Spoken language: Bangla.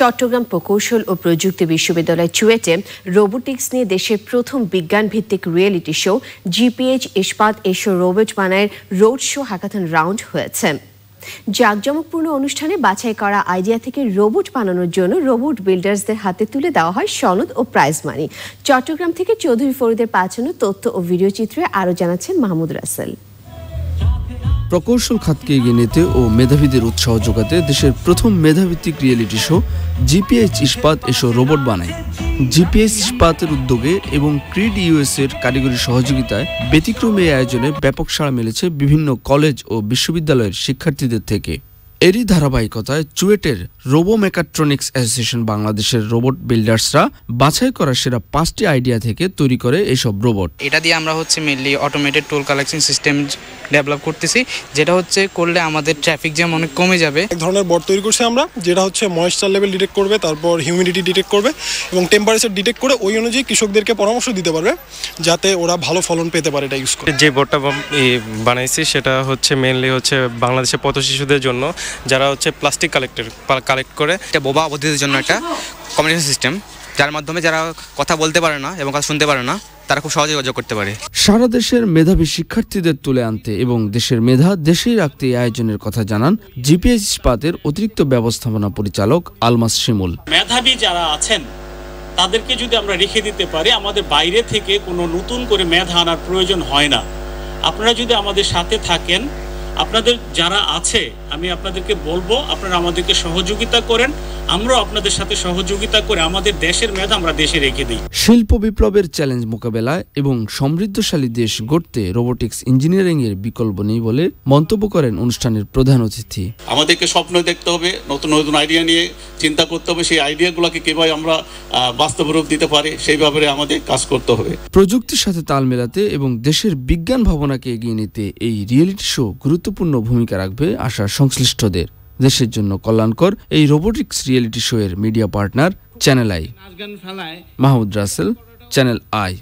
চট্টগ্রাম প্রকৌশল ও প্রযুক্তি বিশ্ববিদ্যালয় চুয়েটে রোবোটিক্স নিয়ে দেশের প্রথম বিজ্ঞান ভিত্তিক রিয়েলিটি শো জিপিএইচ ইস্পাত এশো রোবট বানায়ের রোড শো হাকাথন রাউন্ড হয়েছে জাঁকজমকপূর্ণ অনুষ্ঠানে বাছাই করা আইডিয়া থেকে রোবট বানানোর জন্য রোবট বিল্ডার্সদের হাতে তুলে দেওয়া হয় সনদ ও প্রাইজ মানি চট্টগ্রাম থেকে চৌধুরী ফরিদের পাঠানো তথ্য ও ভিডিও চিত্রে আরও জানাচ্ছেন মাহমুদ রাসেল প্রকৌশল খাতকে এগিয়ে নিতে ও মেধাবীদের উৎসাহ যোগাতে দেশের প্রথম মেধাভিত্তিক রিয়েলিটি শো জিপিএইচ ইস্পাত এসো রোবট বানায় জিপিএস ইস্পাতের উদ্যোগে এবং ক্রিড ইউএস এর কারিগরি সহযোগিতায় ব্যতিক্রম এই আয়োজনে ব্যাপক সাড়া মিলেছে বিভিন্ন কলেজ ও বিশ্ববিদ্যালয়ের শিক্ষার্থীদের থেকে এরই ধারাবাহিকতায় চুয়েটের রোবো মেকাট্রনিক্স অ্যাসোসিয়েশন বাংলাদেশের রোবট বিল্ডার্সরা বাছাই করা সেরা পাঁচটি আইডিয়া থেকে তৈরি করে এসব রোবট এটা দিয়ে আমরা হচ্ছে mainly automated tool collection system develop করতেছি যেটা হচ্ছে করলে আমাদের ট্রাফিক জ্যাম অনেক কমে যাবে এক ধরনের বট তৈরি করছি আমরা যেটা হচ্ছে ময়েশ্চার লেভেল ডিটেক্ট করবে তারপর হিউমিডিটি ডিটেক্ট করবে এবং টেম্পারেচার ডিটেক্ট করে ওই অনুযায়ী কৃষকদেরকে পরামর্শ দিতে পারবে যাতে ওরা ভালো ফলন পেতে পারে এটা ইউজ করে যে বটটা বানাইছি সেটা হচ্ছে মেনলি হচ্ছে বাংলাদেশে পথ শিশুদের জন্য যারা হচ্ছে প্লাস্টিক কালেক্টের কালেক্ট করে এটা বোবা অবধিদের জন্য একটা কমিউনিকেশন সিস্টেম যার মাধ্যমে যারা কথা বলতে পারে না এবং কথা শুনতে পারে না তারা খুব সহজে যোগাযোগ করতে পারে সারা দেশের মেধাবী শিক্ষার্থীদের তুলে আনতে এবং দেশের মেধা দেশেই রাখতে এই আয়োজনের কথা জানান জিপিএস ইস্পাতের অতিরিক্ত ব্যবস্থাপনা পরিচালক আলমাস শিমুল মেধাবী যারা আছেন তাদেরকে যদি আমরা রেখে দিতে পারি আমাদের বাইরে থেকে কোনো নতুন করে মেধা আনার প্রয়োজন হয় না আপনারা যদি আমাদের সাথে থাকেন আপনাদের যারা আছে আমি আপনাদেরকে বলবো আপনারা আমাদেরকে সহযোগিতা করেন আমরা আপনাদের সাথে সহযোগিতা করে আমাদের দেশের মেধা আমরা দেশে রেখে দিই শিল্প বিপ্লবের চ্যালেঞ্জ মোকাবেলায় এবং সমৃদ্ধশালী দেশ গড়তে রোবোটিক্স ইঞ্জিনিয়ারিং এর বিকল্প নেই বলে মন্তব্য করেন অনুষ্ঠানের প্রধান অতিথি আমাদেরকে স্বপ্ন দেখতে হবে নতুন নতুন আইডিয়া নিয়ে চিন্তা করতে হবে সেই আইডিয়াগুলোকে কিভাবে আমরা বাস্তব রূপ দিতে পারি সেই ব্যাপারে আমাদের কাজ করতে হবে প্রযুক্তির সাথে তাল মেলাতে এবং দেশের বিজ্ঞান ভাবনাকে এগিয়ে নিতে এই রিয়েলিটি শো গুরুত্ব গুরুত্বপূর্ণ ভূমিকা রাখবে আশা সংশ্লিষ্টদের দেশের জন্য কল্যাণকর এই রোবোটিক্স রিয়েলিটি শো এর media partner Channel i Mahmud Rasel Channel I